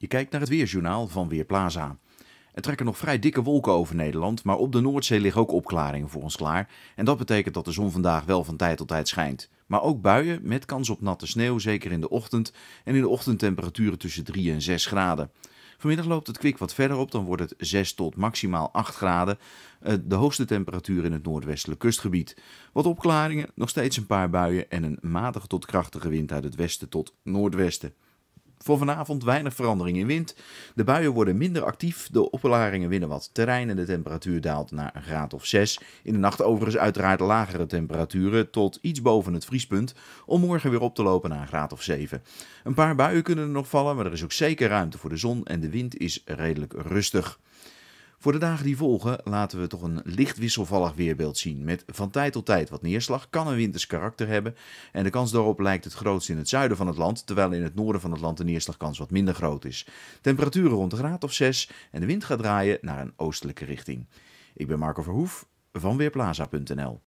Je kijkt naar het weerjournaal van Weerplaza. Er trekken nog vrij dikke wolken over Nederland, maar op de Noordzee liggen ook opklaringen voor ons klaar. En dat betekent dat de zon vandaag wel van tijd tot tijd schijnt. Maar ook buien met kans op natte sneeuw, zeker in de ochtend. En in de ochtend temperaturen tussen 3 en 6 graden. Vanmiddag loopt het kwik wat verder op, dan wordt het 6 tot maximaal 8 graden. Eh, de hoogste temperatuur in het noordwestelijk kustgebied. Wat opklaringen, nog steeds een paar buien en een matige tot krachtige wind uit het westen tot noordwesten. Voor vanavond weinig verandering in wind. De buien worden minder actief, de opklaringen winnen wat terrein en de temperatuur daalt naar een graad of 6. In de nacht overigens uiteraard lagere temperaturen tot iets boven het vriespunt, om morgen weer op te lopen naar een graad of 7. Een paar buien kunnen er nog vallen, maar er is ook zeker ruimte voor de zon en de wind is redelijk rustig. Voor de dagen die volgen laten we toch een licht wisselvallig weerbeeld zien. Met van tijd tot tijd wat neerslag, kan een winters karakter hebben. En de kans daarop lijkt het grootst in het zuiden van het land, terwijl in het noorden van het land de neerslagkans wat minder groot is. Temperaturen rond een graad of 6 en de wind gaat draaien naar een oostelijke richting. Ik ben Marco Verhoef van Weerplaza.nl.